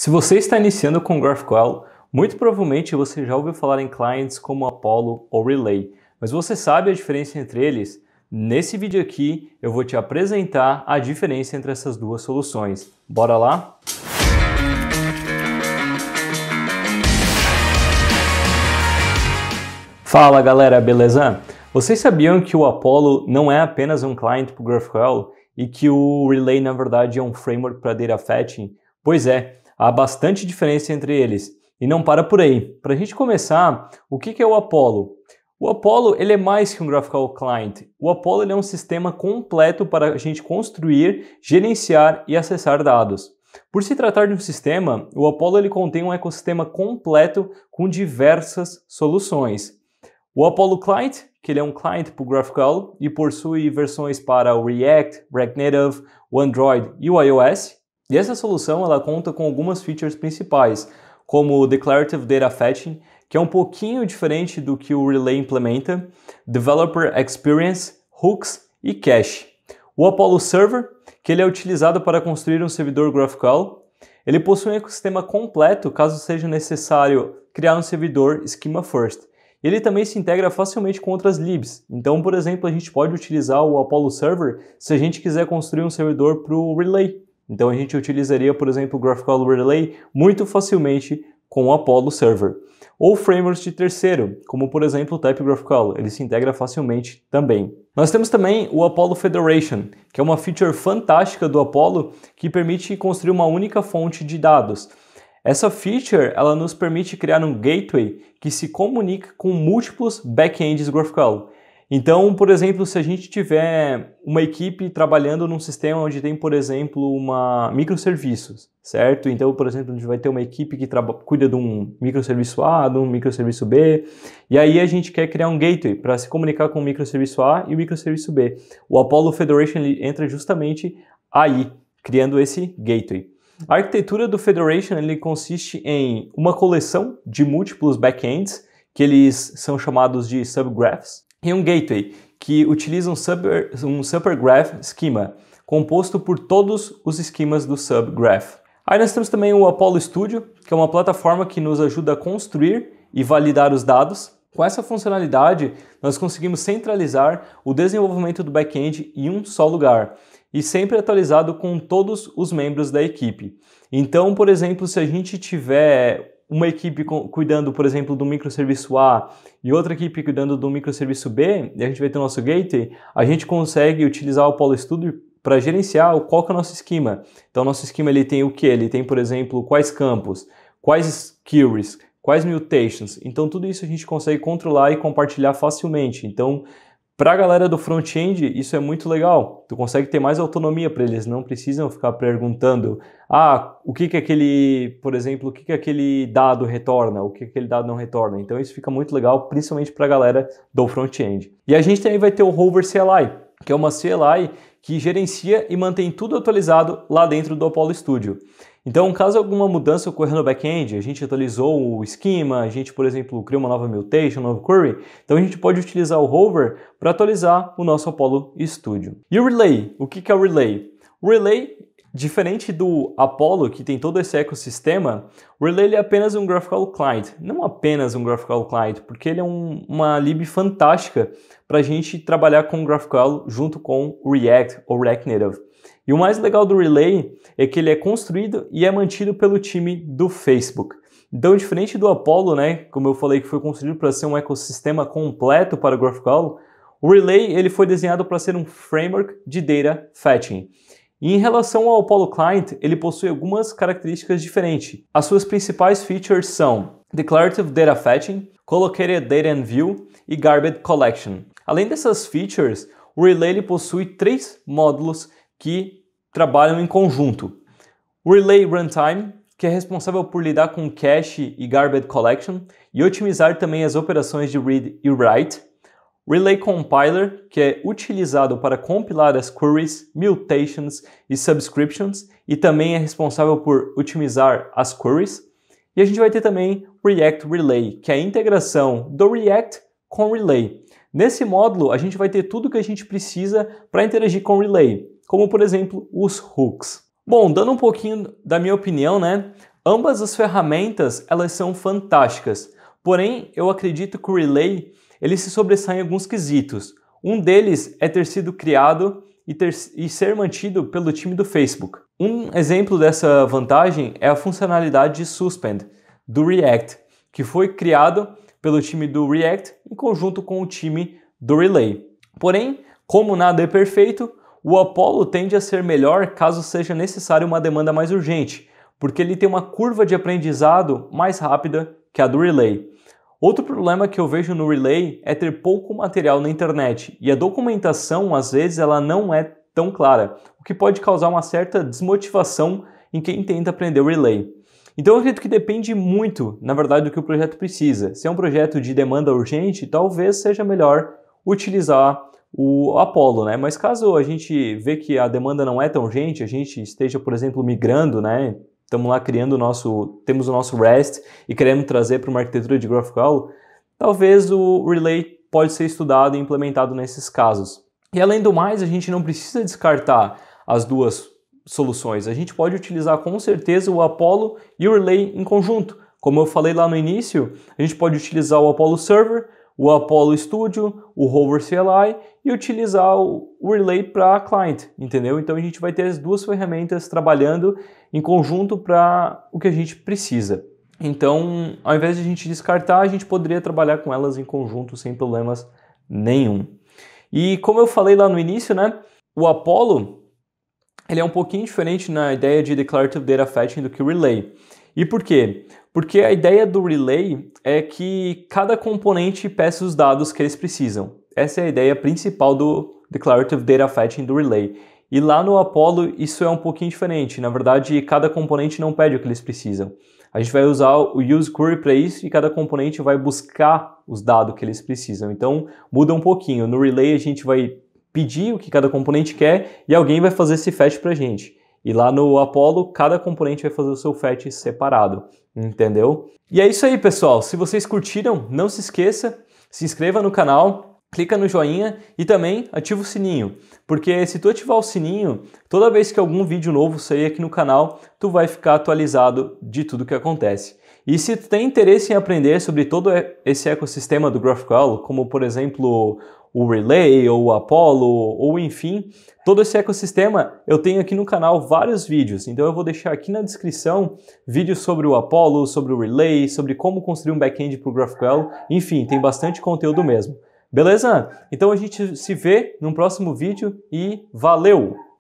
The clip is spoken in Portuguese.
Se você está iniciando com GraphQL, muito provavelmente você já ouviu falar em clients como Apollo ou Relay, mas você sabe a diferença entre eles? Nesse vídeo aqui eu vou te apresentar a diferença entre essas duas soluções. Bora lá? Fala galera, beleza? Vocês sabiam que o Apollo não é apenas um client para o GraphQL e que o Relay na verdade é um framework para data fetching? Pois é, Há bastante diferença entre eles. E não para por aí. Para a gente começar, o que é o Apollo? O Apollo ele é mais que um Graphical Client. O Apollo ele é um sistema completo para a gente construir, gerenciar e acessar dados. Por se tratar de um sistema, o Apollo ele contém um ecossistema completo com diversas soluções. O Apollo Client, que ele é um client para o GraphQL e possui versões para o React, React Native, o Android e o iOS. E essa solução ela conta com algumas features principais, como o Declarative Data Fetching, que é um pouquinho diferente do que o Relay implementa, Developer Experience, Hooks e Cache. O Apollo Server, que ele é utilizado para construir um servidor GraphQL, ele possui um ecossistema completo caso seja necessário criar um servidor Schema First. Ele também se integra facilmente com outras libs. Então, por exemplo, a gente pode utilizar o Apollo Server se a gente quiser construir um servidor para o Relay, então a gente utilizaria, por exemplo, o GraphQL Relay muito facilmente com o Apollo Server. Ou frameworks de terceiro, como por exemplo o TypeGraphQL. ele se integra facilmente também. Nós temos também o Apollo Federation, que é uma feature fantástica do Apollo que permite construir uma única fonte de dados. Essa feature ela nos permite criar um gateway que se comunica com múltiplos backends GraphQL. Então, por exemplo, se a gente tiver uma equipe trabalhando num sistema onde tem, por exemplo, uma microserviços, certo? Então, por exemplo, a gente vai ter uma equipe que cuida de um microserviço A, de um microserviço B, e aí a gente quer criar um gateway para se comunicar com o microserviço A e o microserviço B. O Apollo Federation entra justamente aí, criando esse gateway. A arquitetura do Federation ele consiste em uma coleção de múltiplos backends, que eles são chamados de subgraphs, e um gateway, que utiliza um, super, um supergraph schema, composto por todos os esquemas do subgraph. Aí nós temos também o Apollo Studio, que é uma plataforma que nos ajuda a construir e validar os dados. Com essa funcionalidade, nós conseguimos centralizar o desenvolvimento do back-end em um só lugar e sempre atualizado com todos os membros da equipe. Então, por exemplo, se a gente tiver uma equipe cuidando, por exemplo, do microserviço A e outra equipe cuidando do microserviço B, e a gente vai ter o nosso gateway, a gente consegue utilizar o Polo Studio para gerenciar qual que é o nosso esquema. Então, nosso esquema ele tem o que? Ele tem, por exemplo, quais campos, quais queries, quais mutations. Então, tudo isso a gente consegue controlar e compartilhar facilmente. Então, para a galera do front-end, isso é muito legal. Tu consegue ter mais autonomia para eles, não precisam ficar perguntando: "Ah, o que que aquele, por exemplo, o que que aquele dado retorna, o que que aquele dado não retorna". Então isso fica muito legal, principalmente para a galera do front-end. E a gente também vai ter o Hover CLI, que é uma CLI que gerencia e mantém tudo atualizado lá dentro do Apollo Studio. Então, caso alguma mudança ocorra no back-end, a gente atualizou o esquema, a gente, por exemplo, criou uma nova mutation, um novo query, então a gente pode utilizar o hover para atualizar o nosso Apollo Studio. E o Relay? O que é o Relay? O Relay Diferente do Apollo, que tem todo esse ecossistema, o Relay é apenas um GraphQL client. Não apenas um GraphQL client, porque ele é um, uma lib fantástica para a gente trabalhar com o GraphQL junto com o React ou React Native. E o mais legal do Relay é que ele é construído e é mantido pelo time do Facebook. Então, diferente do Apollo, né, como eu falei que foi construído para ser um ecossistema completo para o GraphQL, o Relay ele foi desenhado para ser um framework de data fetching. E em relação ao Apollo Client, ele possui algumas características diferentes. As suas principais features são Declarative Data Fetching, Collocated Data and View e Garbage Collection. Além dessas features, o Relay possui três módulos que trabalham em conjunto. O Relay Runtime, que é responsável por lidar com cache e garbage collection e otimizar também as operações de read e write. Relay Compiler, que é utilizado para compilar as queries, mutations e subscriptions e também é responsável por otimizar as queries. E a gente vai ter também React Relay, que é a integração do React com Relay. Nesse módulo, a gente vai ter tudo que a gente precisa para interagir com Relay, como por exemplo os hooks. Bom, dando um pouquinho da minha opinião, né? Ambas as ferramentas elas são fantásticas. Porém, eu acredito que o Relay ele se sobressai em alguns quesitos. Um deles é ter sido criado e, ter, e ser mantido pelo time do Facebook. Um exemplo dessa vantagem é a funcionalidade de Suspend do React, que foi criado pelo time do React em conjunto com o time do Relay. Porém, como nada é perfeito, o Apollo tende a ser melhor caso seja necessário uma demanda mais urgente, porque ele tem uma curva de aprendizado mais rápida que a do Relay. Outro problema que eu vejo no Relay é ter pouco material na internet e a documentação, às vezes, ela não é tão clara, o que pode causar uma certa desmotivação em quem tenta aprender o Relay. Então eu acredito que depende muito, na verdade, do que o projeto precisa. Se é um projeto de demanda urgente, talvez seja melhor utilizar o Apollo, né? Mas caso a gente vê que a demanda não é tão urgente, a gente esteja, por exemplo, migrando, né, estamos lá criando o nosso, temos o nosso REST e queremos trazer para uma arquitetura de GraphQL, talvez o Relay pode ser estudado e implementado nesses casos. E além do mais, a gente não precisa descartar as duas soluções. A gente pode utilizar com certeza o Apollo e o Relay em conjunto. Como eu falei lá no início, a gente pode utilizar o Apollo Server o Apollo Studio, o Rover CLI e utilizar o Relay para client, entendeu? Então a gente vai ter as duas ferramentas trabalhando em conjunto para o que a gente precisa. Então, ao invés de a gente descartar, a gente poderia trabalhar com elas em conjunto sem problemas nenhum. E como eu falei lá no início, né, o Apollo ele é um pouquinho diferente na ideia de declarative data fetching do que o Relay. E por quê? Porque a ideia do relay é que cada componente peça os dados que eles precisam. Essa é a ideia principal do Declarative Data Fetching do relay. E lá no Apollo isso é um pouquinho diferente. Na verdade, cada componente não pede o que eles precisam. A gente vai usar o use query para isso e cada componente vai buscar os dados que eles precisam. Então muda um pouquinho. No relay a gente vai pedir o que cada componente quer e alguém vai fazer esse fetch para a gente. E lá no Apollo, cada componente vai fazer o seu fetch separado, entendeu? E é isso aí, pessoal. Se vocês curtiram, não se esqueça, se inscreva no canal, clica no joinha e também ativa o sininho, porque se tu ativar o sininho, toda vez que algum vídeo novo sair aqui no canal, tu vai ficar atualizado de tudo que acontece. E se tu tem interesse em aprender sobre todo esse ecossistema do GraphQL, como por exemplo o Relay ou o Apollo ou enfim, todo esse ecossistema eu tenho aqui no canal vários vídeos, então eu vou deixar aqui na descrição vídeos sobre o Apollo, sobre o Relay, sobre como construir um back-end para o GraphQL, enfim, tem bastante conteúdo mesmo. Beleza? Então a gente se vê num próximo vídeo e valeu!